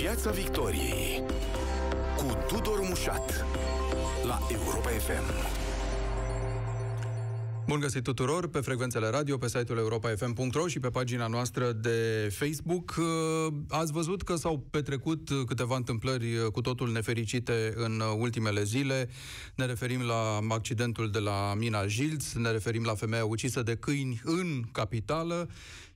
Piața Victoriei cu Tudor Mușat la Europa FM. Bun găsit tuturor pe frecvențele radio, pe site-ul europa.fm.ro și pe pagina noastră de Facebook. Uh, ați văzut că s-au petrecut câteva întâmplări uh, cu totul nefericite în uh, ultimele zile. Ne referim la accidentul de la Mina Jilț, ne referim la femeia ucisă de câini în capitală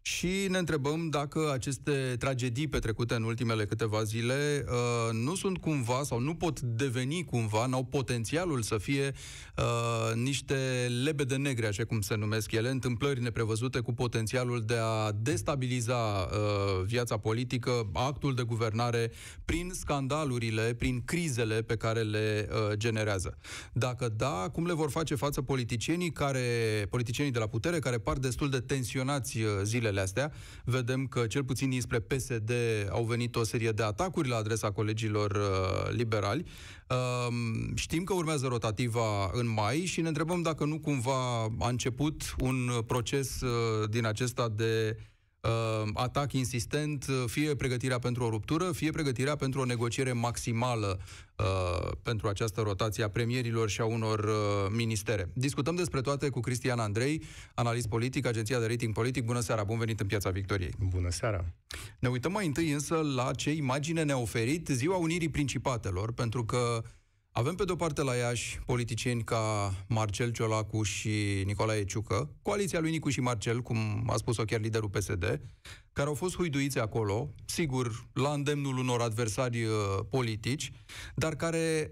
și ne întrebăm dacă aceste tragedii petrecute în ultimele câteva zile uh, nu sunt cumva sau nu pot deveni cumva, n-au potențialul să fie uh, niște lebede negre, așa cum se numesc ele, întâmplări neprevăzute cu potențialul de a destabiliza uh, viața politică, actul de guvernare, prin scandalurile, prin crizele pe care le uh, generează. Dacă da, cum le vor face față politicienii care, politicienii de la putere, care par destul de tensionați uh, zilele zilele astea. Vedem că cel puțin dinspre PSD au venit o serie de atacuri la adresa colegilor uh, liberali. Uh, știm că urmează rotativa în mai și ne întrebăm dacă nu cumva a început un proces uh, din acesta de uh, atac insistent, uh, fie pregătirea pentru o ruptură, fie pregătirea pentru o negociere maximală uh, pentru această rotație a premierilor și a unor uh, ministere. Discutăm despre toate cu Cristian Andrei, analist politic, agenția de rating politic. Bună seara, bun venit în Piața Victoriei. Bună seara. Ne uităm mai întâi însă la ce imagine ne-a oferit Ziua Unirii Principatelor, pentru că avem pe de-o parte la Iași politicieni ca Marcel Ciolacu și Nicolae Ciucă, coaliția lui Nicu și Marcel, cum a spus-o chiar liderul PSD, care au fost huiduiți acolo, sigur, la îndemnul unor adversari uh, politici, dar care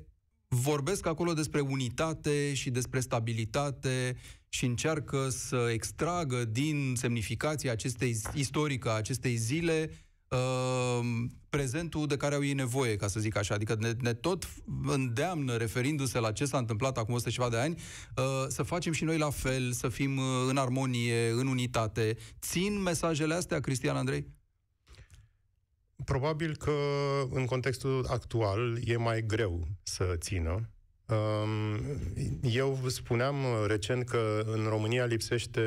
vorbesc acolo despre unitate și despre stabilitate și încearcă să extragă din semnificația acestei istorică, acestei zile, Ehm, prezentul de care au ei nevoie, ca să zic așa. Adică ne, ne tot îndeamnă, referindu-se la ce s-a întâmplat acum 100 ceva de ani, uh, să facem și noi la fel, să fim eh, în armonie, în unitate. Țin mesajele astea, Cristian Andrei? Probabil că în contextul actual e mai greu să țină. Ehm, eu spuneam eh, recent că în România lipsește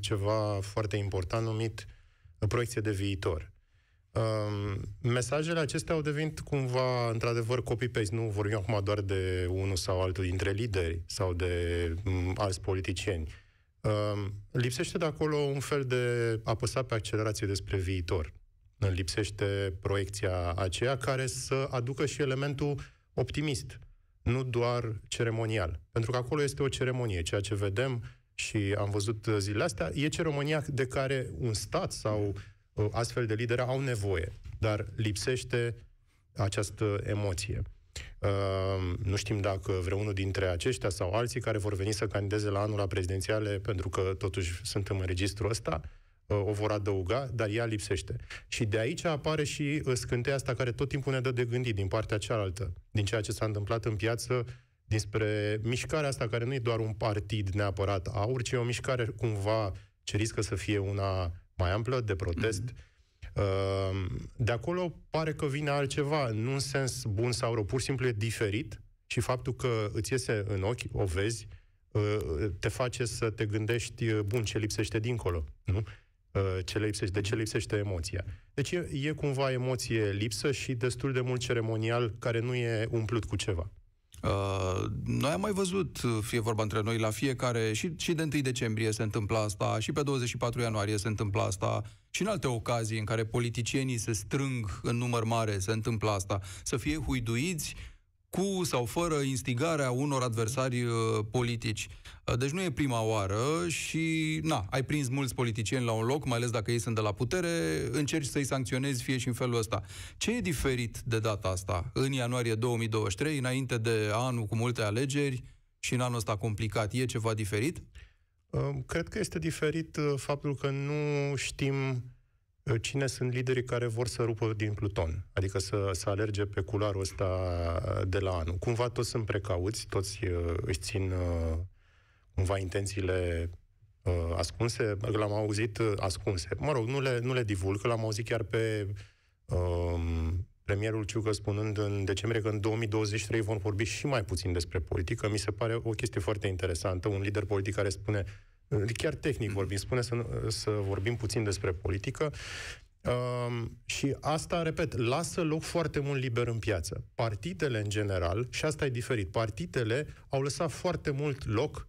ceva foarte important numit proiecție de viitor. Um, mesajele acestea au devenit cumva, într-adevăr, copy-paste. Nu vorbim acum doar de unul sau altul dintre lideri sau de um, alți politicieni. Um, lipsește de acolo un fel de apăsa pe accelerație despre viitor. Lipsește proiecția aceea care să aducă și elementul optimist, nu doar ceremonial. Pentru că acolo este o ceremonie. Ceea ce vedem și am văzut zilele astea, e ceremonia de care un stat sau Uh, astfel de lideri au nevoie, dar lipsește această emoție. Uh, nu știm dacă vreunul dintre aceștia sau alții care vor veni să candideze la anul la prezidențiale, pentru că totuși suntem în registrul ăsta, uh, o vor adăuga, dar ea lipsește. Și de aici apare și uh, scânteia asta care tot timpul ne dă de gândit din partea cealaltă, din ceea ce s-a întâmplat în piață, despre mișcarea asta care nu e doar un partid neapărat aur, ci e o mișcare cumva ce riscă să fie una mai amplă de protest. Mm-hmm. De acolo pare că vine altceva, nu în sens bun sau rău, pur și simplu e diferit și faptul că îți iese în ochi, o vezi, ă, te face să te gândești, ă, bun, ce lipsește dincolo, nu? Ă, ce lipsește, de ce mhm. lipsește emoția. Deci e, e cumva emoție lipsă și destul de mult ceremonial care nu e umplut cu ceva. Uh, noi am mai văzut, uh, fie vorba între noi, la fiecare, și, și de 1 decembrie se întâmplă asta, și pe 24 ianuarie se întâmplă asta, și în alte ocazii în care politicienii se strâng în număr mare se întâmplă asta, să fie huiduiți cu sau fără instigarea unor adversari uh, politici. Uh, deci nu e prima oară și, na, ai prins mulți politicieni la un loc, mai ales dacă ei sunt de la putere, încerci să-i sancționezi fie și în felul ăsta. Ce e diferit de data asta, în ianuarie 2023, înainte de anul cu multe alegeri și în anul ăsta complicat? E ceva diferit? Um, cred că este diferit uh, faptul că nu știm Ă, cine sunt liderii care vor să rupă din Pluton, adică să, să alerge pe culoarul ăsta de la anul. Cumva toți sunt precauți, toți ă, își țin ă, cumva intențiile ascunse, l-am auzit ascunse. Mă rog, nu le, nu le divulg, că l-am auzit chiar pe um, premierul Ciucă spunând în decembrie că în 2023 vom vorbi și mai puțin despre politică. Mi se pare o chestie foarte interesantă, un lider politic care spune chiar tehnic vorbim, spune să, să vorbim puțin despre politică, Um, și asta, repet, lasă loc foarte mult liber în piață. Partidele, în general, și asta e diferit, partidele au lăsat foarte mult loc,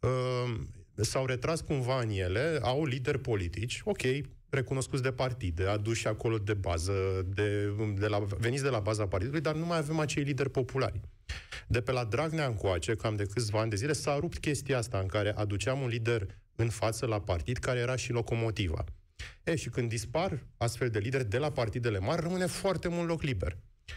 um, s-au retras cumva în ele, au lideri politici, ok, recunoscuți de partide, aduși acolo de bază, de, de la, veniți de la baza partidului, dar nu mai avem acei lideri populari. De pe la Dragnea încoace, cam de câțiva ani de zile, s-a rupt chestia asta în care aduceam un lider în față la partid, care era și locomotiva. E, și când dispar astfel de lideri de la partidele mari, rămâne foarte mult loc liber.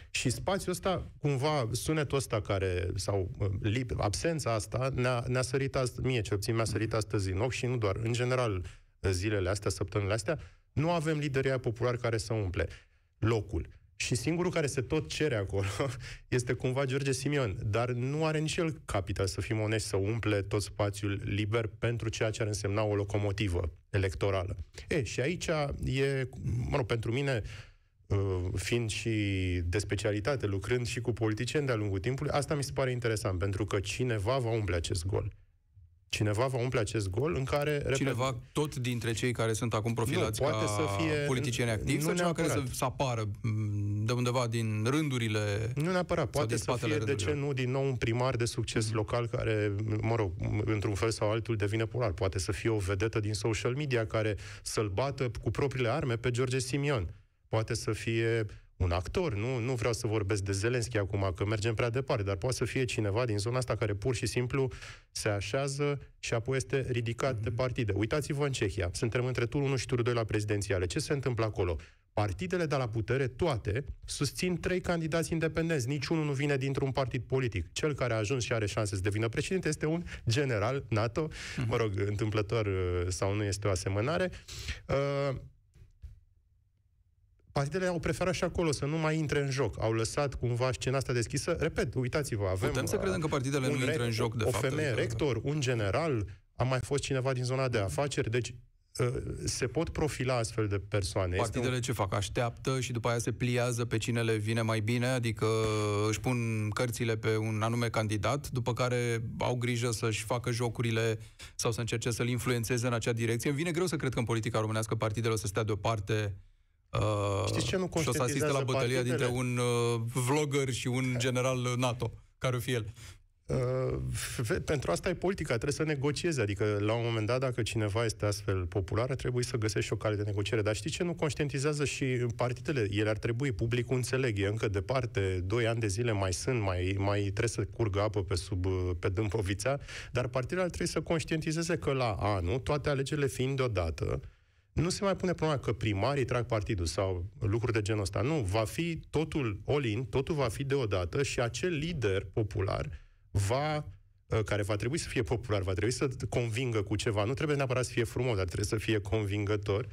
Și spațiul ăsta, cumva, sunetul ăsta care, sau uh, lip, absența asta, ne-a, ne sărit astăzi, mie ce obțin, mi-a sărit astăzi în ochi și nu doar, în general, uh, zilele astea, săptămânile astea, nu avem liderii populari care să umple locul. Și singurul care se tot cere acolo este cumva George Simion. Dar nu are nici el capital, să fim onești, să umple tot spațiul liber pentru ceea ce ar însemna o locomotivă electorală. E, și aici e, mă rog, pentru mine, uh, fiind și de specialitate, lucrând și cu politicieni de-a lungul timpului, asta mi se pare interesant, pentru că cineva va umple acest gol. Cineva va umple acest gol în care... Repet, Cineva tot dintre cei care sunt acum profilați nu, da, poate ca să fie, politicieni activi nu sau cineva care să, să apară mm, de undeva din rândurile... Nu neapărat, poate să fie, de ce nu, din nou un primar de succes mm-hmm. local care, mă rog, într-un fel sau altul devine popular. Poate să fie o vedetă din social media care să-l bată cu propriile arme pe George Simion. Poate să fie un actor, nu, nu vreau să vorbesc de Zelenski acum, că mergem prea departe, dar poate să fie cineva din zona asta care pur și simplu se așează și apoi este ridicat de partide. Uitați-vă în Cehia, suntem între turul 1 și turul 2 la prezidențiale. Ce se întâmplă acolo? Partidele de la putere, toate, susțin trei candidați independenți. Niciunul nu vine dintr-un partid politic. Cel care a ajuns și are șanse să devină președinte este un general NATO, mă rog, întâmplător uh, sau nu este o asemănare. Uh, partidele au preferat și acolo să nu mai intre în joc. Au lăsat cumva scena asta deschisă. Repet, uitați-vă, avem... Putem să credem că uh, partidele nu intră în joc, de o fapt. O femeie adică... rector, un general, a mai fost cineva din zona de afaceri, deci uh, se pot profila astfel de persoane. Partidele un... ce fac? Așteaptă și după aia se pliază pe cine le vine mai bine, adică uh, își pun cărțile pe un anume candidat, după care au grijă să-și facă jocurile sau să încerce să-l influențeze în acea direcție. Îmi vine greu să cred că în politica românească partidele o să stea deoparte Uh, Știți ce nu și o să asiste la bătălia partidele? dintre un uh, vlogger și un general NATO, care o fi el. Uh, pentru asta e politica, trebuie să negocieze Adică, la un moment dat, dacă cineva este astfel popular, trebuie să găsești și o cale de negociere. Dar știi ce nu conștientizează și partidele? Ele ar trebui, publicul înțeleg, e încă departe, doi ani de zile mai sunt, mai, mai trebuie să curgă apă pe sub pe dâmpovița, dar partidele ar trebui să conștientizeze că la anul, toate alegerile fiind deodată, nu se mai pune problema că primarii trag partidul sau lucruri de genul ăsta. Nu, va fi totul olin, totul va fi deodată și acel lider popular va ă, care va trebui să fie popular, va trebui să convingă cu ceva, nu trebuie neapărat să fie frumos, dar trebuie să fie convingător,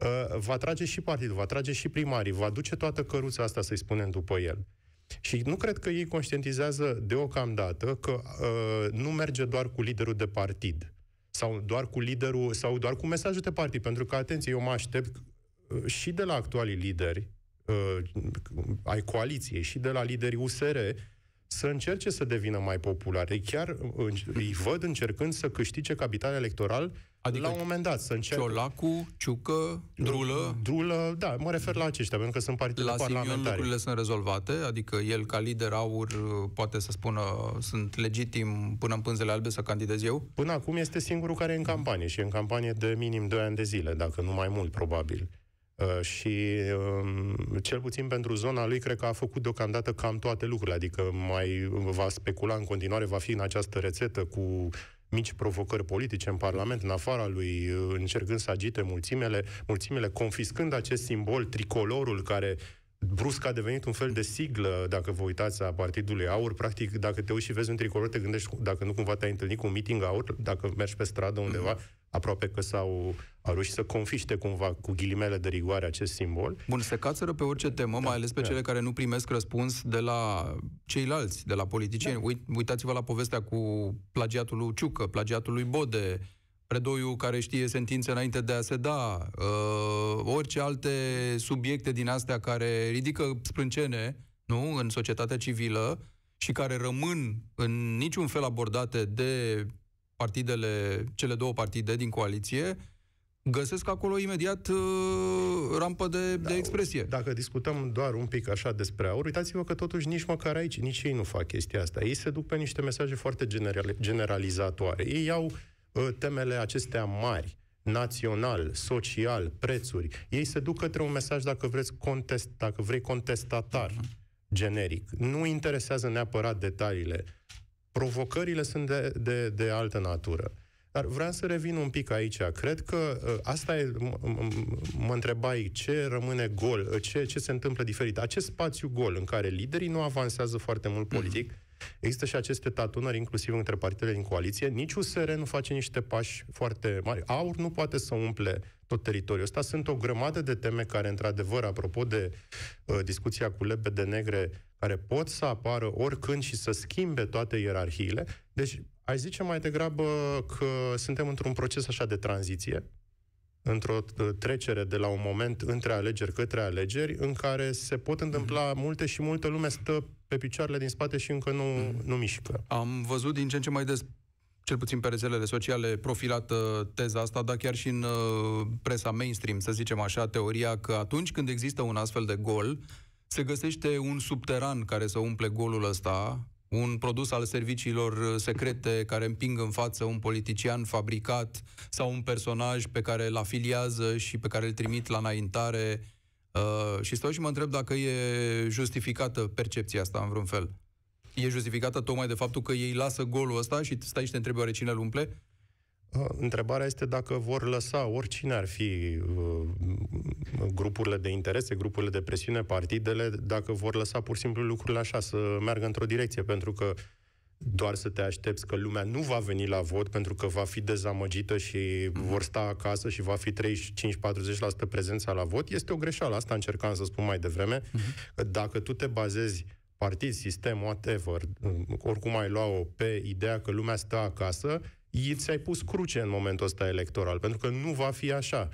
ă, va trage și partidul, va trage și primarii, va duce toată căruța asta, să-i spunem, după el. Și nu cred că ei conștientizează deocamdată că uh, nu merge doar cu liderul de partid sau doar cu liderul, sau doar cu mesajul de partii. Pentru că, atenție, eu mă aștept uh, și de la actualii lideri uh, ai coaliției și de la liderii USR să încerce să devină mai populare. Chiar uh, îi văd încercând să câștige capital electoral Adică la un moment dat să încep... Ciolacu, Ciucă, Drulă... Drulă, da, mă refer la aceștia, pentru că sunt partide la parlamentare. La lucrurile sunt rezolvate, adică el ca lider aur poate să spună sunt legitim până în pânzele albe să candidez eu? Până acum este singurul care e în campanie și e în campanie de minim 2 ani de zile, dacă nu mai mult, probabil. Uh, și uh, cel puțin pentru zona lui, cred că a făcut deocamdată cam toate lucrurile, adică mai va specula în continuare, va fi în această rețetă cu mici provocări politice în Parlament, în afara lui, uh, încercând să agite mulțimele, mulțimele confiscând acest simbol, tricolorul, care brusc a devenit un fel de siglă, dacă vă uitați, a Partidului Aur. Practic, dacă te uiți și vezi un tricolor, te gândești dacă nu cumva te-ai întâlnit cu un meeting aur, dacă mergi pe stradă undeva, mm-hmm aproape că s-au a reușit să confiște cumva cu ghilimele de rigoare acest simbol. Bun, se cațără pe orice temă, da, mai ales pe da. cele care nu primesc răspuns de la ceilalți, de la politicieni. Da. Uit, uitați-vă la povestea cu plagiatul lui Ciucă, plagiatul lui Bode, Predoiu care știe sentințe înainte de a se da, uh, orice alte subiecte din astea care ridică sprâncene nu, în societatea civilă și care rămân în niciun fel abordate de partidele, cele două partide din coaliție, găsesc acolo imediat uh, rampă de, da, de expresie. Dacă discutăm doar un pic așa despre aur, uitați-vă că totuși nici măcar aici, nici ei nu fac chestia asta. Ei se duc pe niște mesaje foarte general, generalizatoare. Ei iau uh, temele acestea mari, național, social, prețuri. Ei se duc către un mesaj, dacă vreți, contest, dacă vrei contestatar, mhm. generic. Nu interesează neapărat detaliile provocările sunt de, de, de altă natură. Dar vreau să revin un pic aici. Cred că ă, asta e, mă întrebai, ce rămâne gol, ă, ce, ce se întâmplă diferit. Acest spațiu gol în care liderii nu avansează foarte mult mhm. politic, mm-hmm. Există și aceste tatunări, inclusiv între partidele din coaliție. Nici USR nu face niște pași foarte mari. AUR nu poate să umple tot teritoriul ăsta. Sunt o grămadă de teme care, într-adevăr, apropo de uh, discuția cu lebe de negre, care pot să apară oricând și să schimbe toate ierarhiile. Deci, aș zice mai degrabă că suntem într-un proces așa de tranziție, într-o uh, trecere de la un moment între alegeri către alegeri, în care se pot întâmpla mhm. multe și multă lume stă pe picioarele din spate și încă nu, mhm. nu mișcă. Am văzut din ce în ce mai des cel puțin pe rețelele sociale, profilată teza asta, dar chiar și în uh, presa mainstream, să zicem așa, teoria că atunci când există un astfel de gol, se găsește un subteran care să umple golul ăsta, un produs al serviciilor uh, secrete care împing în față un politician fabricat sau un personaj pe care îl afiliază și pe care îl trimit la înaintare. Uh, și stau și mă întreb dacă e justificată percepția asta în vreun fel. E justificată tocmai de faptul că ei lasă golul ăsta și stai și te întrebi oare cine îl umple? Întrebarea este dacă vor lăsa oricine ar fi uh, grupurile de interese, grupurile de presiune, partidele, dacă vor lăsa pur și simplu lucrurile așa să meargă într-o direcție, pentru că doar să te aștepți că lumea nu va veni la vot pentru că va fi dezamăgită și vor sta acasă și va fi 35-40% prezența la vot, este o greșeală. Asta încercam să spun mai devreme. uh Că dacă tu te bazezi partid, sistem, whatever, uh, oricum ai lua-o pe ideea că lumea stă acasă, ți-ai pus cruce în momentul ăsta electoral, pentru că nu va fi așa.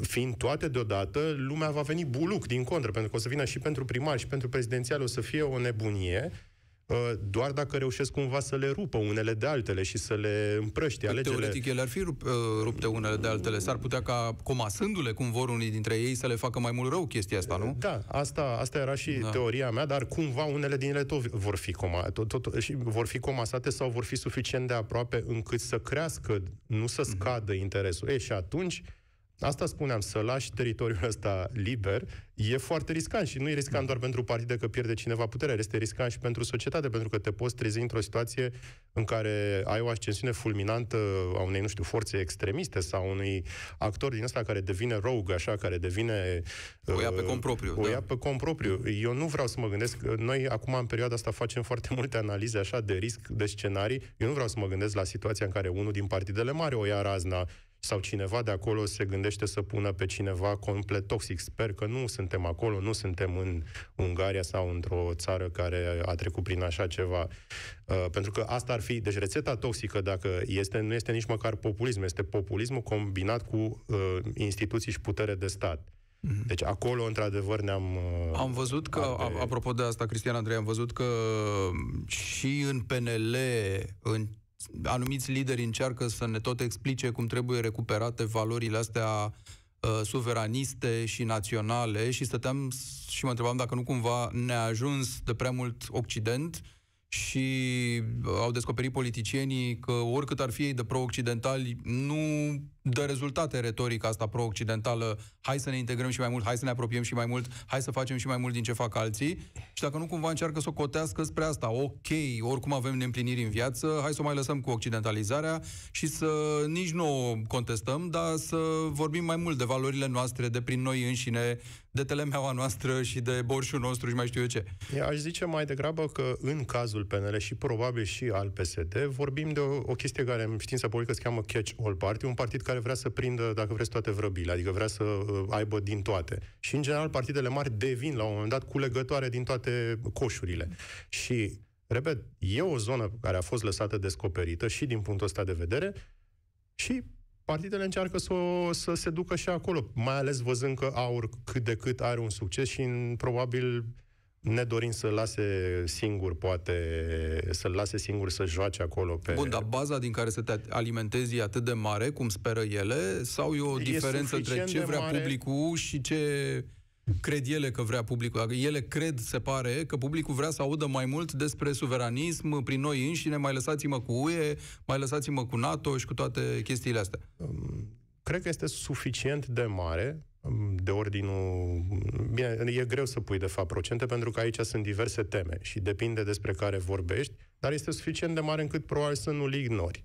Fiind toate deodată, lumea va veni buluc din contră, pentru că o să vină și pentru primar și pentru prezidențial, o să fie o nebunie Ă, doar dacă reușesc cumva să le rupă unele de altele și să le împrăștie. Păi, alegele. Teoretic, ele ar fi rup, ă, rupte unele de altele. S-ar putea ca, comasându-le cum vor unii dintre ei, să le facă mai mult rău chestia asta, nu? Ă, da, asta, asta era și da. teoria mea, dar cumva unele din ele tot vor fi, coma, tot, tot, și vor fi comasate sau vor fi suficient de aproape încât să crească, nu să mhm. scadă mm-hmm. interesul. E, și atunci Asta spuneam, să lași teritoriul ăsta liber e foarte riscant și nu e riscant da. doar pentru partide că pierde cineva puterea, este riscant și pentru societate, pentru că te poți trezi într-o situație în care ai o ascensiune fulminantă a unei, nu știu, forțe extremiste sau unui actor din ăsta care devine rogue, așa, care devine... O ia pe uh, propriu. O da. ia da. pe cont propriu. Eu nu vreau să mă gândesc, noi acum în perioada asta facem foarte multe analize așa de risc, de scenarii, eu nu vreau să mă gândesc la situația în care unul din partidele mari o ia razna sau cineva de acolo se gândește să pună pe cineva complet toxic. Sper că nu suntem acolo, nu suntem în Ungaria sau într-o țară care a trecut prin așa ceva. Uh, pentru că asta ar fi, deci rețeta toxică, dacă este, nu este nici măcar populism, este populismul combinat cu uh, instituții și putere de stat. Mhm. Deci acolo, într-adevăr, ne-am... Uh, am văzut că, apropo de asta, Cristian Andrei, am văzut că și în PNL, în anumiți lideri încearcă să ne tot explice cum trebuie recuperate valorile astea uh, suveraniste și naționale și stăteam și mă întrebam dacă nu cumva ne-a ajuns de prea mult Occident și uh, au descoperit politicienii că oricât ar fi ei de pro-occidentali, nu dă rezultate retorica asta pro-occidentală, hai să ne integrăm și mai mult, hai să ne apropiem și mai mult, hai să facem și mai mult din ce fac alții și dacă nu cumva încearcă să o cotească spre asta. Ok, oricum avem neîmpliniri în viață, hai să o mai lăsăm cu occidentalizarea și să nici nu o contestăm, dar să vorbim mai mult de valorile noastre, de prin noi înșine, de telemeaua noastră și de borșul nostru și mai știu eu ce. Aș zice mai degrabă că în cazul PNL și probabil și al PSD vorbim de o, o chestie care în știința politică se cheamă catch-all party, un partid care care vrea să prindă, dacă vreți, toate vrăbile, adică vrea să uh, aibă din toate. Și, în general, partidele mari devin, la un moment dat, culegătoare din toate coșurile. Și, repet, e o zonă care a fost lăsată descoperită și din punctul ăsta de vedere și partidele încearcă să, o, să se ducă și acolo, mai ales văzând că AUR cât de cât are un succes și în, probabil ne dorim să lase singur, poate, să lase singur să joace acolo pe... Bun, dar baza din care să te alimentezi e atât de mare, cum speră ele, sau e o e diferență între ce vrea mare... publicul și ce cred ele că vrea publicul. Ele cred, se pare, că publicul vrea să audă mai mult despre suveranism prin noi înșine, mai lăsați-mă cu UE, mai lăsați-mă cu NATO și cu toate chestiile astea. Cred că este suficient de mare de ordinul... Bine, e greu să pui, de fapt, procente, pentru că aici sunt diverse teme și depinde despre care vorbești, dar este suficient de mare încât probabil să nu-l ignori,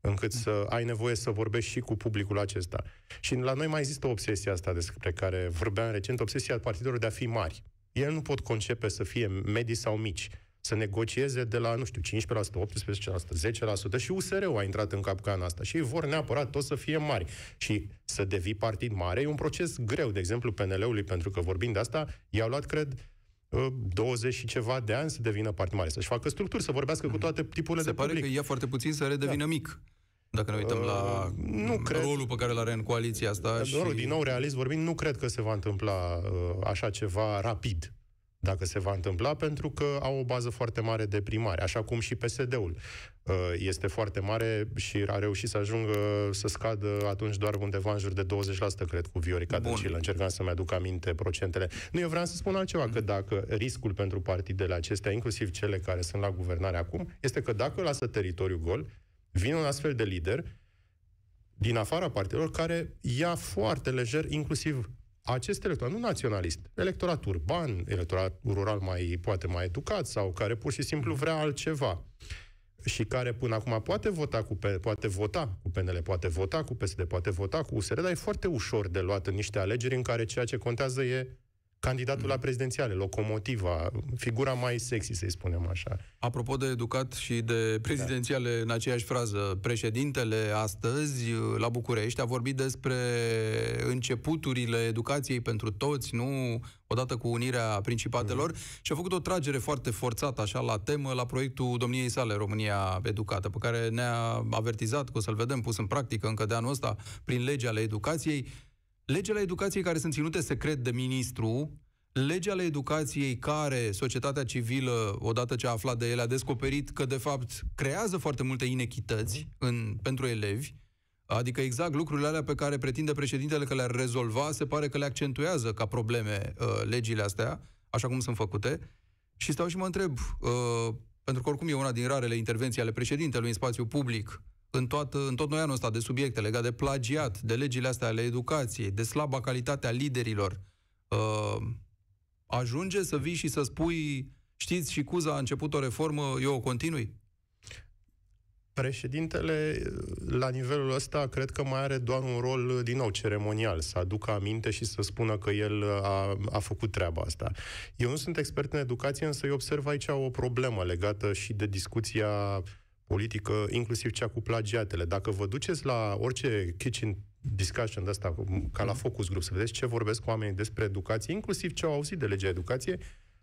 încât să ai nevoie să vorbești și cu publicul acesta. Și la noi mai există obsesia asta despre care vorbeam recent, obsesia partidelor de a fi mari. ei nu pot concepe să fie medii sau mici să negocieze de la, nu știu, 15%, 18%, 10% și USR-ul a intrat în capcana asta și ei vor neapărat tot să fie mari. Și să devii partid mare e un proces greu, de exemplu, PNL-ului, pentru că vorbind de asta, i-au luat, cred, 20 ă, și ceva de ani să devină partid mare, să-și facă structuri, să vorbească cu toate tipurile Se de public. Se pare că ia foarte puțin să redevină da. mic. Dacă ne uităm uh, la nu rolul cred. rolul pe care îl are în coaliția asta. Dar, și... Din nou, realist vorbind, nu cred că se va întâmpla uh, așa ceva rapid dacă se va întâmpla, pentru că au o bază foarte mare de primari, așa cum și PSD-ul uh, este foarte mare și a reușit să ajungă să scadă atunci doar undeva în jur de 20%, cred, cu Viorica Dăncilă. Încercam să-mi aduc aminte procentele. Nu, eu vreau să spun altceva, că mm. dacă riscul pentru partidele acestea, inclusiv cele care sunt la guvernare acum, este că dacă lasă teritoriul gol, vine un astfel de lider din afara partidelor care ia foarte lejer, inclusiv acest electorat, nu naționalist, electorat urban, electorat rural mai, poate mai educat sau care pur și simplu vrea altceva și care până acum poate vota cu poate vota cu PNL, poate vota cu PSD, poate vota cu USR, dar e foarte ușor de luat în niște alegeri în care ceea ce contează e candidatul la prezidențiale, locomotiva, figura mai sexy, să-i spunem așa. Apropo de educat și de prezidențiale, da. în aceeași frază, președintele astăzi la București a vorbit despre începuturile educației pentru toți, nu odată cu unirea principatelor, mm. și a făcut o tragere foarte forțată, așa, la temă, la proiectul domniei sale, România Educată, pe care ne-a avertizat că o să-l vedem pus în practică încă de anul ăsta, prin legea ale educației legea la educației care sunt ținute secret de ministru, legea la educației care societatea civilă, odată ce a aflat de ele, a descoperit că, de fapt, creează foarte multe inechități în, pentru elevi, Adică exact lucrurile alea pe care pretinde președintele că le-ar rezolva, se pare că le accentuează ca probleme uh, legile astea, așa cum sunt făcute. Și stau și mă întreb, uh, pentru că oricum e una din rarele intervenții ale președintelui în spațiu public, în, toată, în tot anul ăsta de subiecte legate de plagiat, de legile astea ale educației, de slaba calitate a liderilor, uh, ajunge să vii și să spui, știți, și Cuza a început o reformă, eu o continui? Președintele, la nivelul ăsta, cred că mai are doar un rol, din nou, ceremonial, să aducă aminte și să spună că el a, a făcut treaba asta. Eu nu sunt expert în educație, însă eu observ aici o problemă legată și de discuția uh, politică, inclusiv cea cu plagiatele. Dacă vă duceți la orice kitchen discussion de asta, ca la focus group, să vedeți ce vorbesc cu oamenii despre educație, inclusiv ce au auzit de legea educației,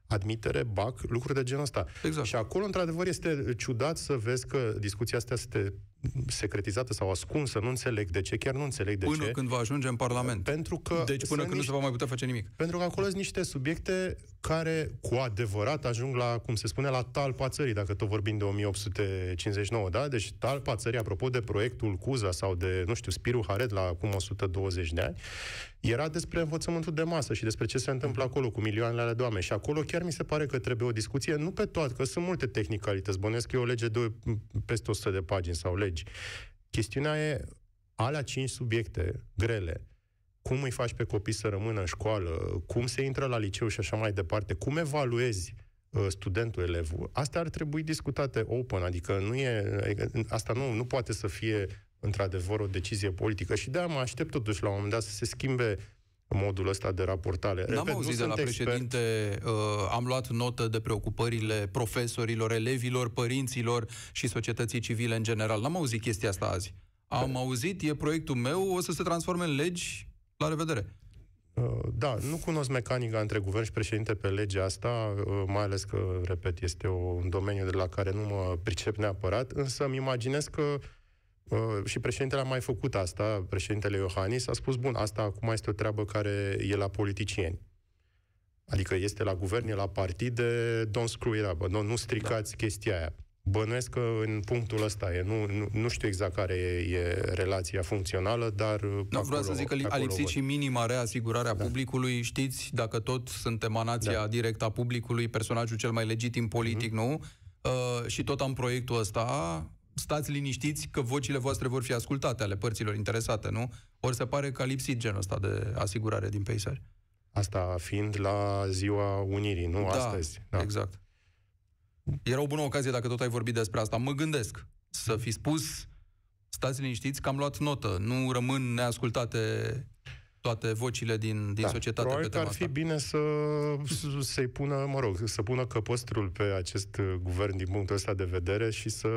admitere, BAC, lucruri de genul ăsta. Exact. Și acolo, într-adevăr, este ciudat să vezi că discuția asta se secretizată sau ascunsă, nu înțeleg de ce, chiar nu înțeleg de până ce. Până când va ajunge în Parlament. Pentru că deci până când niște, nu se va mai putea face nimic. Pentru că acolo sunt niște subiecte care cu adevărat ajung la, cum se spune, la talpa țării, dacă tot vorbim de 1859, da? Deci talpa țării, apropo de proiectul Cuza sau de, nu știu, Spiru Haret la acum 120 de ani, era despre învățământul de masă și despre ce se întâmplă acolo cu milioanele ale doamne. Și acolo chiar mi se pare că trebuie o discuție, nu pe toate, că sunt multe tehnicalități. Bănesc e o lege de peste 100 de pagini sau lege deci, Chestiunea e, alea cinci subiecte grele, cum îi faci pe copii să rămână în școală, cum se intră la liceu și așa mai departe, cum evaluezi ă, studentul, elevul. Astea ar trebui discutate open, adică nu e, adică asta nu, nu poate să fie într-adevăr o decizie politică și de-aia mă aștept totuși la un moment dat să se schimbe modul ăsta de raportare. N-am Repet, auzit de la expert. președinte, uh, am luat notă de preocupările profesorilor, elevilor, părinților și societății civile în general. N-am auzit chestia asta azi. Am da. auzit, e proiectul meu, o să se transforme în legi. La revedere! Uh, da, nu cunosc mecanica între guvern și președinte pe legea asta, uh, mai ales că, repet, este un domeniu de la care nu mă pricep neapărat, însă îmi imaginez că Uh, și președintele a mai făcut asta, președintele Iohannis a spus, bun, asta acum este o treabă care e la politicieni. Adică este la guvern, e la partide, don't screw it up, nu, nu stricați da. chestia aia. Bănuiesc că în punctul ăsta e. Nu, nu, nu știu exact care e, e relația funcțională, dar... Da, vreau să zic că a lipsit și minima reasigurarea da. publicului. Știți, dacă tot sunt emanația da. directă a publicului, personajul cel mai legitim politic, mm-hmm. nu? Uh, și tot am proiectul ăsta, stați liniștiți că vocile voastre vor fi ascultate ale părților interesate, nu? Ori se pare că a lipsit genul ăsta de asigurare din peisaj. Asta fiind la ziua Unirii, nu da, astăzi. Da, exact. Era o bună ocazie dacă tot ai vorbit despre asta. Mă gândesc să fi spus, stați liniștiți, că am luat notă, nu rămân neascultate toate vocile din, din da. societate Probabil pe tema ar fi bine să, să-i pună, mă rog, să pună căpostrul pe acest uh, guvern din punctul ăsta de vedere și să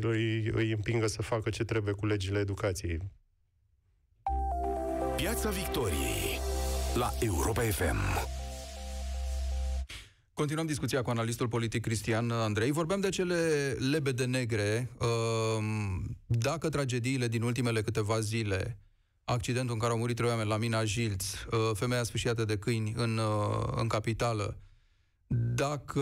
îi, îi împingă să facă ce trebuie cu legile educației. Piața Victoriei la Europa FM. Continuăm discuția cu analistul politic Cristian Andrei. Vorbeam de cele lebede negre. Ehm, dacă tragediile din ultimele câteva zile accidentul în care au murit trei oameni la Mina Jilț, uh, femeia sfârșiată de câini în, uh, în capitală, dacă,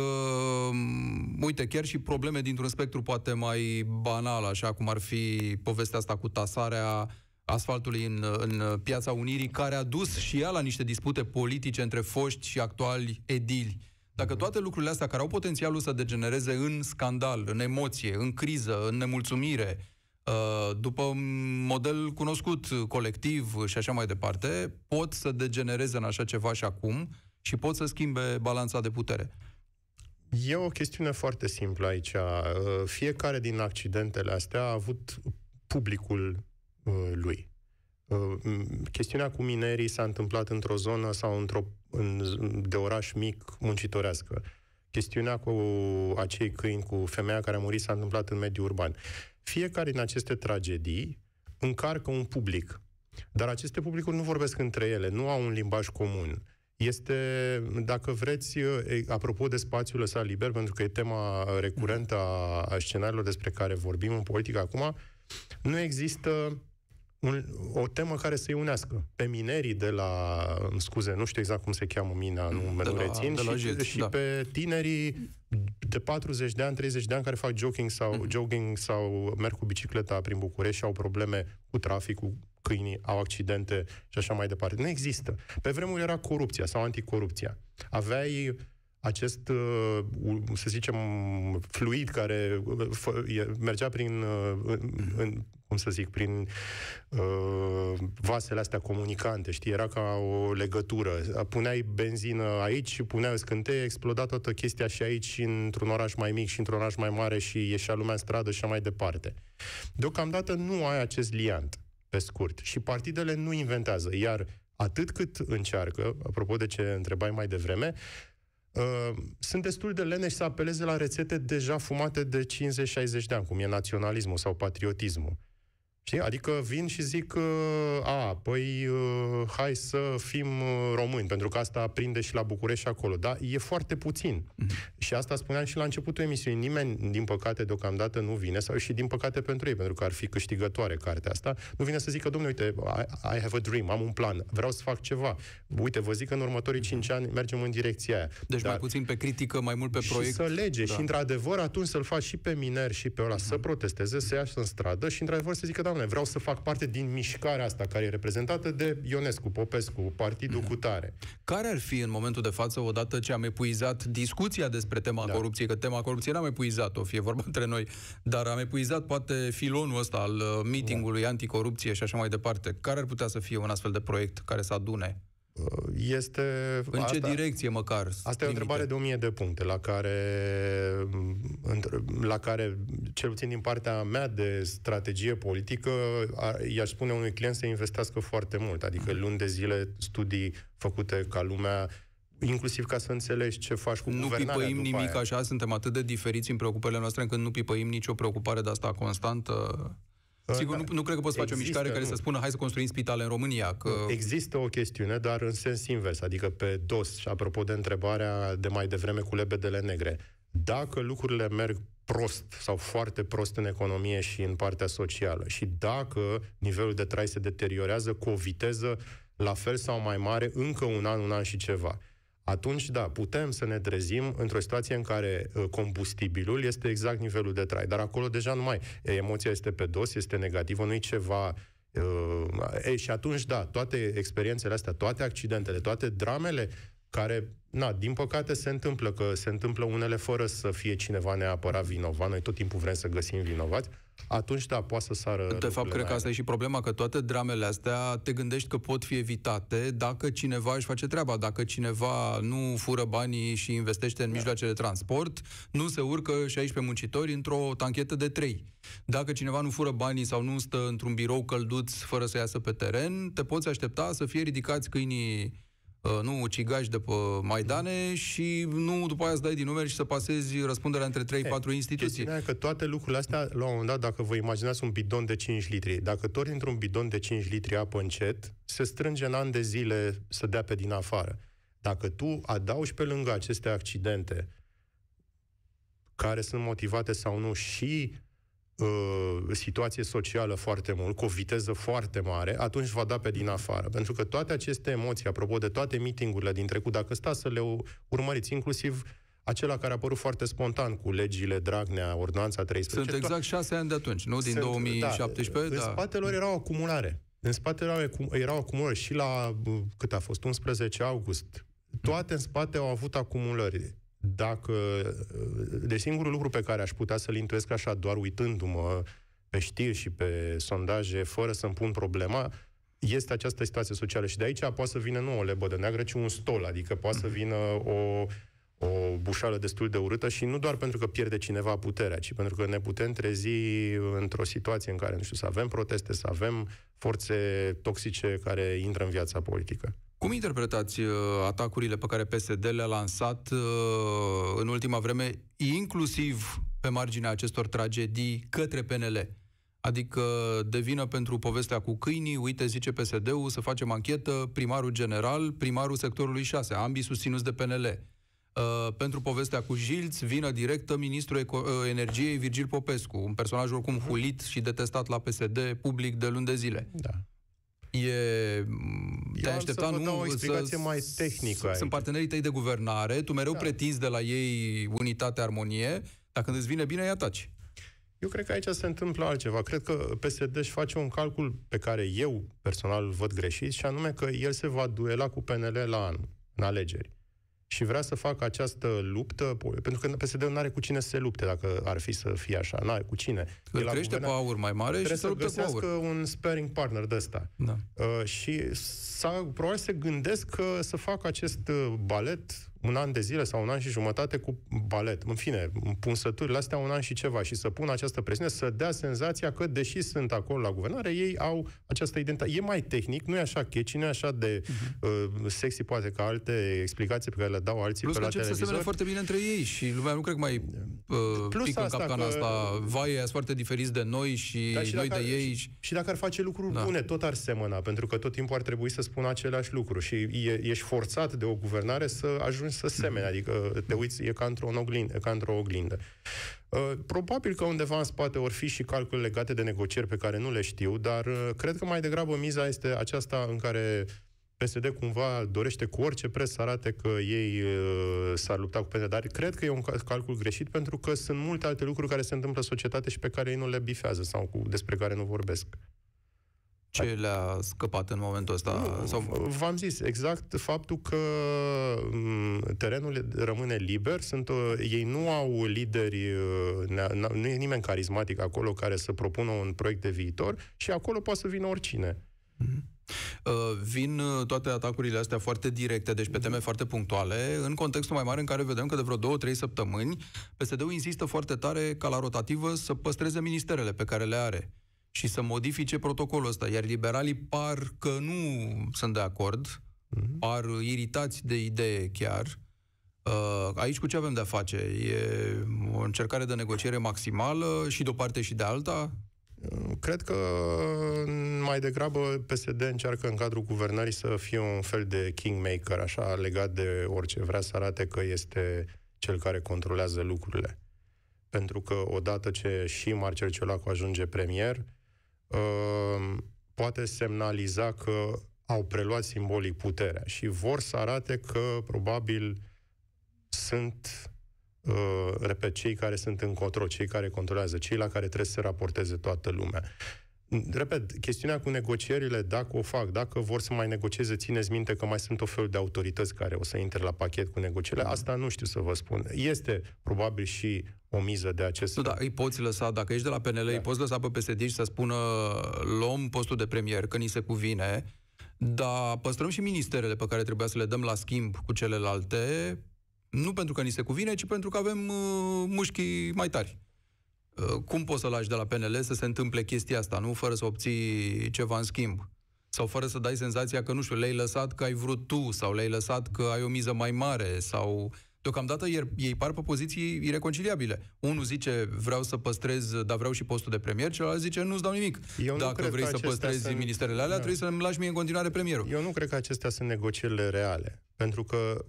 um, uite, chiar și probleme dintr-un spectru poate mai banal, așa cum ar fi povestea asta cu tasarea asfaltului în, în Piața Unirii, care a dus și ea la niște dispute politice între foști și actuali edili. Dacă mhm. toate lucrurile astea care au potențialul să degenereze în scandal, în emoție, în criză, în nemulțumire, Uh, după model cunoscut, colectiv și așa mai departe, pot să degenereze în așa ceva și acum și pot să schimbe balanța de putere. E o chestiune foarte simplă aici. Uh, fiecare din accidentele astea a avut publicul uh, lui. Chestiunea cu minerii s-a întâmplat într-o zonă sau într-o, de oraș mic muncitorească. Chestiunea cu acei câini, cu femeia care a murit, s-a întâmplat în mediul urban. Fiecare din aceste tragedii încarcă un public. Dar aceste publicuri nu vorbesc între ele, nu au un limbaj comun. Este, dacă vreți, apropo de spațiul lăsat liber, pentru că e tema recurentă a, a scenariilor despre care vorbim în politică acum, nu există un, o temă care să-i unească pe minerii de la, scuze, nu știu exact cum se cheamă mina, nu de rețin, la și, jet, și da. pe tinerii de 40 de ani, 30 de ani care fac jogging sau, mm-hmm. jogging sau merg cu bicicleta prin București și au probleme cu traficul, câinii, au accidente și așa mai departe. Nu există. Pe vremuri era corupția sau anticorupția. Aveai acest, uh, să zicem, fluid care uh, mergea prin, uh, în, cum să zic, prin uh, vasele astea comunicante, știi, era ca o legătură. Puneai benzină aici puneai scânteie, exploda toată chestia și aici, și într-un oraș mai mic, și într-un oraș mai mare, și ieșea lumea în stradă și așa mai departe. Deocamdată nu ai acest liant, pe scurt. Și partidele nu inventează, iar atât cât încearcă, apropo de ce întrebai mai devreme, Uh, sunt destul de leneși să apeleze la rețete deja fumate de 50-60 de ani, cum e naționalismul sau patriotismul. Știi? Adică vin și zic, a, păi uh, hai să fim uh, români, pentru că asta prinde și la București și acolo. Dar e foarte puțin. Mm-hmm. Și asta spuneam și la începutul emisiunii. Nimeni, din păcate, deocamdată nu vine, sau și din păcate pentru ei, pentru că ar fi câștigătoare cartea asta, nu vine să zică, domnule, uite, I, I have a dream, am un plan, vreau să fac ceva. Uite, vă zic că în următorii mhm. cinci ani mergem în direcția aia. Deci Dar... mai puțin pe critică, mai mult pe și proiect. să lege da. și, într-adevăr, atunci să-l faci și pe miner și pe ăla mm-hmm. să mhm. protesteze, să iasă în stradă și, într-adevăr, să zică, da, doamne, vreau să fac parte din mișcarea asta care e reprezentată de Ionescu, Popescu, Partidul mm-hmm. Cutare. Care ar fi în momentul de față, odată ce am epuizat discuția despre tema da. corupției, că tema corupției n-am epuizat-o, fie vorba între noi, dar am epuizat poate filonul ăsta al uh, meetingului da. anticorupție și așa mai departe. Care ar putea să fie un astfel de proiect care să adune Uh, este... În asta, ce direcție măcar? Asta limite? e o întrebare de 1000 de puncte, la care, la care, cel puțin din partea mea de strategie politică, i-aș spune unui client să investească foarte mult, adică mm. luni de zile studii făcute ca lumea, inclusiv ca să înțelegi ce faci cu Nu pipăim nimic aia. așa, suntem atât de diferiți în preocupările noastre încât nu pipăim nicio preocupare de asta constantă. Sigur, nu, nu cred că poți face o mișcare care nu. să spună hai să construim spitale în România. Că... Există o chestiune, dar în sens invers, adică pe dos, și apropo de întrebarea de mai devreme cu lebedele negre. Dacă lucrurile merg prost sau foarte prost în economie și în partea socială și dacă nivelul de trai se deteriorează cu o viteză la fel sau mai mare încă un an, un an și ceva, atunci, da, putem să ne trezim într-o situație în care uh, combustibilul este exact nivelul de trai. Dar acolo deja nu mai. Emoția este pe dos, este negativă, nu-i ceva... Uh, e, și atunci, da, toate experiențele astea, toate accidentele, toate dramele care, na, din păcate se întâmplă, că se întâmplă unele fără să fie cineva neapărat vinovat. Noi tot timpul vrem să găsim vinovați atunci, da, poate să sară... De fapt, cred că asta e și problema, că toate dramele astea te gândești că pot fi evitate dacă cineva își face treaba, dacă cineva nu fură banii și investește în da. mijloace de transport, nu se urcă și aici pe muncitori într-o tanchetă de trei. Dacă cineva nu fură banii sau nu stă într-un birou călduț fără să iasă pe teren, te poți aștepta să fie ridicați câinii Uh, nu ucigași de pe Maidane și nu după aia îți dai din numeri și să pasezi răspunderea între 3-4 instituții. Că toate lucrurile astea, la un moment dat, dacă vă imaginați un bidon de 5 litri, dacă tori într-un bidon de 5 litri apă încet, se strânge în an de zile să dea pe din afară. Dacă tu adaugi pe lângă aceste accidente, care sunt motivate sau nu, și Uh, situație socială foarte mult, cu o viteză foarte mare, atunci va da pe din afară. Pentru că toate aceste emoții, apropo de toate mitingurile din trecut, dacă stați să le urmăriți, inclusiv acela care a apărut foarte spontan cu legile Dragnea, Ordonanța 13. Sunt exact șase ani de atunci, nu? Din Sunt, 2017? Da, da. În spatele lor era o acumulare. În spatele lor era o acumulare și la, uh, cât a fost, 11 august. Toate în spate au avut acumulări dacă... De singurul lucru pe care aș putea să-l intuiesc așa, doar uitându-mă pe știri și pe sondaje, fără să-mi pun problema, este această situație socială. Și de aici poate să vină nu o lebă de neagră, ci un stol, adică poate să mhm. vină o, o bușală destul de urâtă și nu doar pentru că pierde cineva puterea, ci pentru că ne putem trezi într-o situație în care, nu știu, să avem proteste, să avem forțe toxice care intră în viața politică. Cum interpretați uh, atacurile pe care PSD le-a lansat uh, în ultima vreme, inclusiv pe marginea acestor tragedii către PNL? Adică devină pentru povestea cu câinii, uite, zice PSD-ul, să facem anchetă, primarul general, primarul sectorului 6, ambii susținuți de PNL. Uh, pentru povestea cu Jilț, vină directă ministrul Eco- uh, energiei Virgil Popescu, un personaj oricum hulit și detestat la PSD public de luni de zile. Da. E, mm, te-ai aștepta, să nu? o explicație să, mai tehnică. Sunt partenerii tăi de guvernare, tu mereu da. pretinzi de la ei unitate, armonie, dacă îți vine bine, îi ataci. Eu cred că aici se întâmplă altceva. Cred că PSD își face un calcul pe care eu personal îl văd greșit, și anume că el se va duela cu PNL la an în alegeri și vrea să facă această luptă, pentru că PSD nu are cu cine să se lupte, dacă ar fi să fie așa, nu are cu cine. Îl crește guvernat, Power mai mare și să lupte Power. un sparing partner de ăsta. Da. Uh, și s probabil se gândesc că să facă acest uh, balet un an de zile sau un an și jumătate cu balet. În fine, punsăturile astea un an și ceva și să pună această presiune, să dea senzația că, deși sunt acolo la guvernare, ei au această identitate. E mai tehnic, nu e așa catchy, nu e așa de uh-huh. uh, sexy, poate, ca alte explicații pe care le dau alții Plus pe la televizor. Plus că foarte bine între ei și lumea nu cred că mai uh, Plus pică asta în capcana că... asta, vai, e foarte diferiți de noi și da, și noi de ar, ei. Și, și dacă ar face lucruri da. bune, tot ar semăna, pentru că tot timpul ar trebui să spună aceleași lucruri și e, ești forțat de o guvernare să ajungi să semene, adică te uiți, e ca într-o oglindă. Ca într-o oglindă. Uh, probabil că undeva în spate vor fi și calcule legate de negocieri pe care nu le știu, dar uh, cred că mai degrabă miza este aceasta în care PSD cumva dorește cu orice preț să arate că ei uh, s-ar lupta cu PSD, dar cred că e un calcul greșit pentru că sunt multe alte lucruri care se întâmplă în societate și pe care ei nu le bifează sau cu, despre care nu vorbesc ce le-a scăpat în momentul ăsta? Nu, sau... V-am zis, exact faptul că mm, terenul rămâne liber, sunt, uh, ei nu au lideri, uh, nu e nimeni carismatic acolo care să propună un proiect de viitor și acolo poate să vină oricine. Mm-hmm. Vin toate atacurile astea foarte directe, deci pe teme foarte punctuale, în contextul mai mare în care vedem că de vreo două, trei săptămâni, PSD-ul insistă foarte tare ca la rotativă să păstreze ministerele pe care le are și să modifice protocolul ăsta. Iar liberalii par că nu sunt de acord, mm-hmm. par iritați de idee chiar. Uh, aici cu ce avem de-a face? E o încercare de negociere maximală și de o parte și de alta? Mm, cred că mai degrabă PSD încearcă în cadrul guvernării să fie un fel de kingmaker, așa, legat de orice. Vrea să arate că este cel care controlează lucrurile. Pentru că odată ce și Marcel Ciolacu ajunge premier, Ehm, poate semnaliza că au preluat simbolic puterea și vor să arate că probabil sunt ehm, repet, cei care sunt în control, cei care controlează, cei la care trebuie să se raporteze toată lumea. Repet, chestiunea cu negocierile, dacă o fac, dacă vor să mai negocieze, țineți minte că mai sunt o fel de autorități care o să intre la pachet cu negocierile, da. asta nu știu să vă spun. Este probabil și o miză de acest... Nu, fel. da, îi poți lăsa, dacă ești de la PNL, da. îi poți lăsa pe psd să spună luăm postul de premier, că ni se cuvine, dar păstrăm și ministerele pe care trebuia să le dăm la schimb cu celelalte, nu pentru că ni se cuvine, ci pentru că avem uh, mușchii mai tari. Uh, cum poți să lași de la PNL să se întâmple chestia asta, nu? Fără să obții ceva în schimb. Sau fără să dai senzația că, nu știu, le-ai lăsat că ai vrut tu, sau le-ai lăsat că ai o miză mai mare, sau... Uh, Deocamdată ei, par pe poziții ireconciliabile. Unul zice vreau să păstrez, dar vreau și postul de premier, celălalt zice nu-ți dau nimic. Eu Dacă nu vrei să păstrezi sunt... ministerele alea, da. trebuie să-mi lași mie în continuare premierul. Eu nu cred că acestea sunt negocierile reale. Pentru că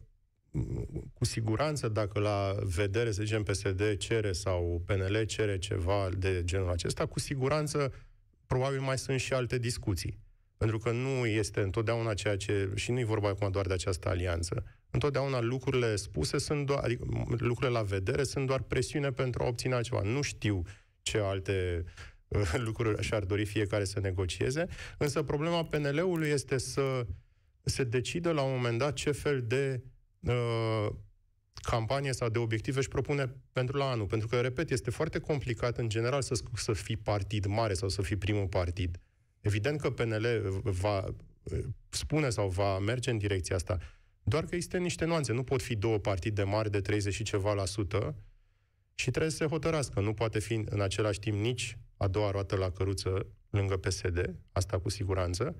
cu siguranță, dacă la vedere, să zicem, PSD cere sau PNL cere ceva de genul acesta, cu siguranță, probabil mai sunt și alte discuții. Pentru că nu este întotdeauna ceea ce... Și nu e vorba acum doar de această alianță. Întotdeauna lucrurile spuse sunt doar, adică lucrurile la vedere sunt doar presiune pentru a obține ceva. Nu știu ce alte uh, lucruri și-ar dori fiecare să negocieze, însă problema PNL-ului este să se decidă la un moment dat ce fel de uh, campanie sau de obiective își propune pentru la anul. Pentru că, repet, este foarte complicat în general să, să fii partid mare sau să fii primul partid. Evident că PNL va uh, spune sau va merge în direcția asta, doar că există niște nuanțe. Nu pot fi două partide mari de 30 și ceva la sută și trebuie să se hotărască. Nu poate fi în același timp nici a doua roată la căruță lângă PSD, asta cu siguranță,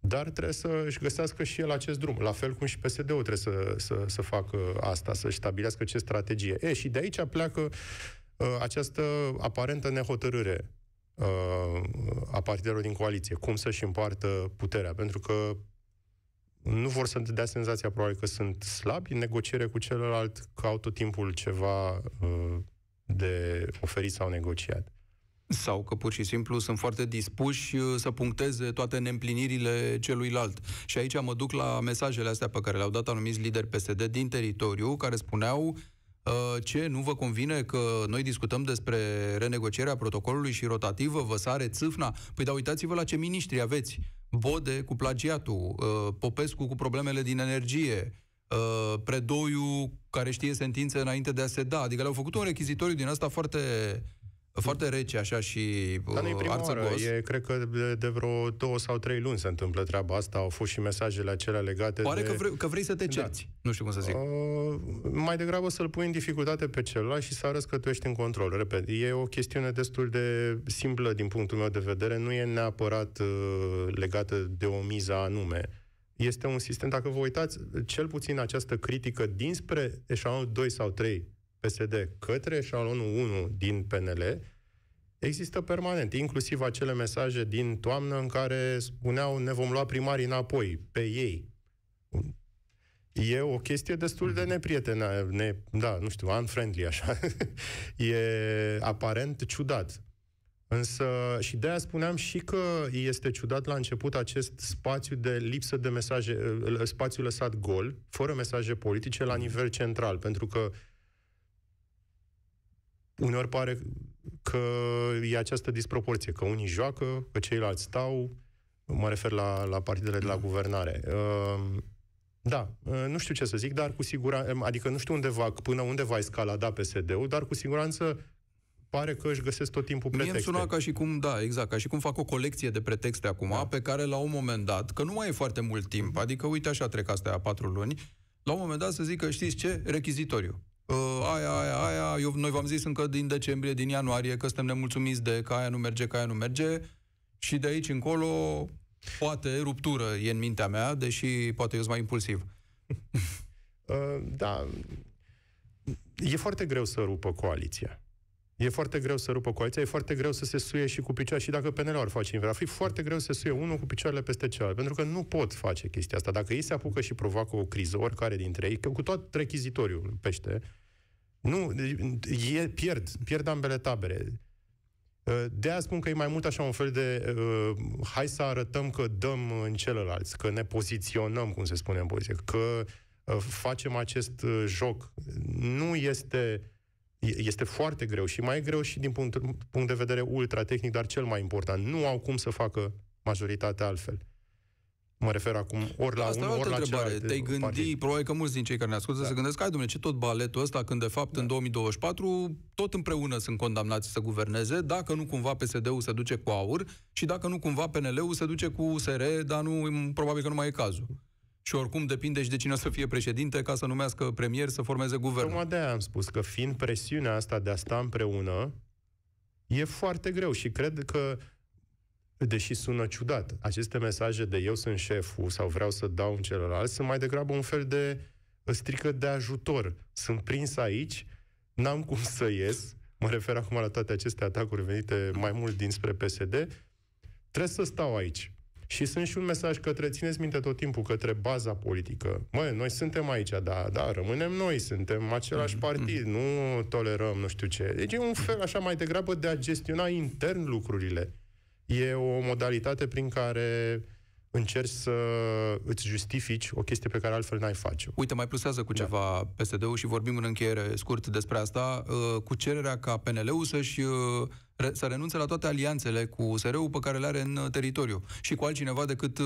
dar trebuie să își găsească și el acest drum. La fel cum și PSD-ul trebuie să, să, să facă asta, să-și stabilească ce strategie. E, și de aici pleacă uh, această aparentă nehotărâre uh, a partidelor din coaliție, cum să-și împartă puterea, pentru că nu vor să dea senzația probabil că sunt slabi în negociere cu celălalt, că tot timpul ceva uh, de oferit sau negociat. Sau că pur și simplu sunt foarte dispuși uh, să puncteze toate neîmplinirile celuilalt. Și aici mă duc la mesajele astea pe care le-au dat anumiți lideri PSD din teritoriu, care spuneau Ă, ce nu vă convine că noi discutăm despre renegocierea protocolului și rotativă, vă sare țâfna? Păi da, uitați-vă la ce miniștri aveți. Bode cu plagiatul, ă, Popescu cu problemele din energie, ă, Predoiu care știe sentințe înainte de a se da. Adică le-au făcut un rechizitoriu din asta foarte foarte rece așa și Dar nu i uh, prima oară, e, cred că de, de vreo două sau trei luni se întâmplă treaba asta, au fost și mesajele acelea legate Pare de... că, vrei, că vrei să te cerți, da. nu știu cum să zic. Uh, mai degrabă să-l pui în dificultate pe celălalt și să arăți că tu ești în control. Repet, e o chestiune destul de simplă din punctul meu de vedere, nu e neapărat uh, legată de o miză anume este un sistem, dacă vă uitați, cel puțin această critică dinspre eșalonul 2 sau 3 PSD către eșalonul 1 din PNL există permanent, inclusiv acele mesaje din toamnă în care spuneau ne vom lua primarii înapoi, pe ei. E o chestie destul de neprietenă, ne, da, nu știu, unfriendly așa. e aparent ciudat. Însă, și de aia spuneam și că este ciudat la început acest spațiu de lipsă de mesaje, spațiu lăsat gol, fără mesaje politice la nivel central, pentru că uneori pare că e această disproporție, că unii joacă, că ceilalți stau, mă refer la, la partidele de la guvernare. Ehm, da, eh, nu știu ce să zic, dar cu siguranță, ehm, adică nu știu unde va, până unde va escalada PSD-ul, dar cu siguranță pare că își găsesc tot timpul pretexte. Mie îmi suna ca și cum, da, exact, ca și cum fac o colecție de pretexte acum, da. pe care la un moment dat, că nu mai e foarte mult timp, adică uite așa trec astea patru luni, la un moment dat să zică, știți ce, rechizitoriu. Uh, aia, aia, aia, eu, noi v-am zis încă din decembrie, din ianuarie, că suntem nemulțumiți de că aia nu merge, că aia nu merge și de aici încolo poate ruptură e în mintea mea, deși poate eu sunt mai impulsiv. Uh, da, e foarte greu să rupă coaliția. E foarte greu să rupă coaliția, e foarte greu să se suie și cu picioare și dacă PNL ar face invers. Ar fi foarte greu să se suie unul cu picioarele peste celălalt, pentru că nu pot face chestia asta. Dacă ei se apucă și provoacă o criză, oricare dintre ei, cu tot rechizitoriul pește, nu, e, pierd, pierd ambele tabere. Ă, de aia spun că e mai mult așa un fel de uh, hai să arătăm că dăm în celălalt, că ne poziționăm, cum se spune în poziție, că uh, facem acest uh, joc. Nu este este foarte greu și mai greu și din punct, punct de vedere ultra tehnic, dar cel mai important, nu au cum să facă majoritatea altfel. Mă refer acum ori la Asta unul, ori la întrebare. Te-ai gândi, partid. probabil că mulți din cei care ne ascultă da. se gândesc, hai domnule, ce tot baletul ăsta, când de fapt da. în 2024 tot împreună sunt condamnați să guverneze, dacă nu cumva PSD-ul se duce cu aur și dacă nu cumva PNL-ul se duce cu SR, dar nu, probabil că nu mai e cazul. Și oricum depinde și de cine o să fie președinte ca să numească premier, să formeze guvern. Tocmai de am spus că fiind presiunea asta de a sta împreună, e foarte greu și cred că Deși sună ciudat, aceste mesaje de eu sunt șeful sau vreau să dau un celălalt sunt mai degrabă un fel de strică de ajutor. Sunt prins aici, n-am cum să ies, mă refer acum la toate aceste atacuri venite mai mult dinspre PSD, trebuie să stau aici. Și sunt și un mesaj către, țineți minte tot timpul, către baza politică. Măi, noi suntem aici, da, da, rămânem noi, suntem același partid, nu tolerăm nu știu ce. Deci e un fel așa mai degrabă de a gestiona intern lucrurile e o modalitate prin care încerci să îți justifici o chestie pe care altfel n-ai face. Uite, mai plusează cu da. ceva da. PSD-ul și vorbim în încheiere scurt despre asta, uh, cu cererea ca PNL-ul să-și uh, să renunțe la toate alianțele cu SR-ul pe care le are în uh, teritoriu și cu altcineva decât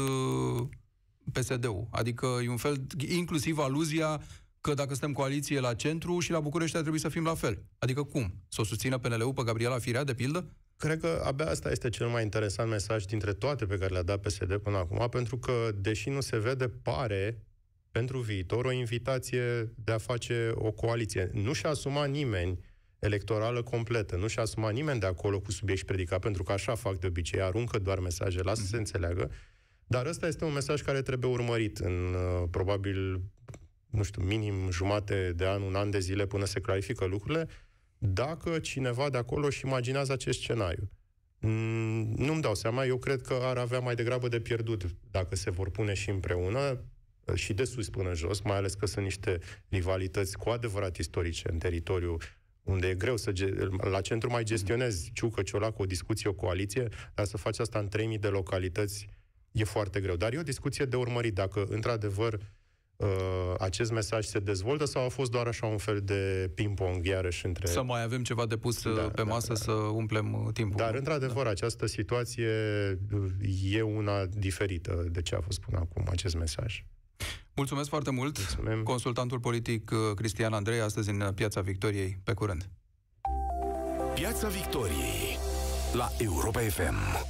PSD-ul. Adică e un fel, inclusiv aluzia că dacă suntem coaliție la centru și la București ar trebui să fim la fel. Adică cum? Să o susțină PNL-ul pe Gabriela Firea, de pildă? Cred că abia asta este cel mai interesant mesaj dintre toate pe care le-a dat PSD până acum, pentru că, deși nu se vede, pare pentru viitor o invitație de a face o coaliție. Nu și-a asumat nimeni electorală completă. Nu și-a asumat nimeni de acolo cu subiect și predicat, pentru că așa fac de obicei, aruncă doar mesaje, lasă mm. să se mhm. înțeleagă. Dar ăsta este un mesaj care trebuie urmărit în uh, probabil, nu știu, minim jumate de an, un an de zile până se clarifică lucrurile dacă cineva de acolo își imaginează acest scenariu. Mm, nu-mi dau seama, eu cred că ar avea mai degrabă de pierdut dacă se vor pune și împreună, și de sus până jos, mai ales că sunt niște rivalități cu adevărat istorice în teritoriu unde e greu să... Ge- la centru mai gestionezi ciucă, ciolac, o discuție, o coaliție, dar să faci asta în 3000 de localități e foarte greu. Dar e o discuție de urmărit. Dacă, într-adevăr, Uh, acest mesaj se dezvoltă sau a fost doar așa un fel de ping-pong iarăși între... Să mai avem ceva de pus da, uh, pe da, da, masă da, da. să umplem uh, timpul. Dar, într-adevăr, da. această situație e una diferită de ce a fost până acum acest mesaj. Mulțumesc foarte mult, Mulțumim. consultantul politic Cristian Andrei, astăzi în Piața Victoriei. Pe curând! Piața Victoriei la Europa FM.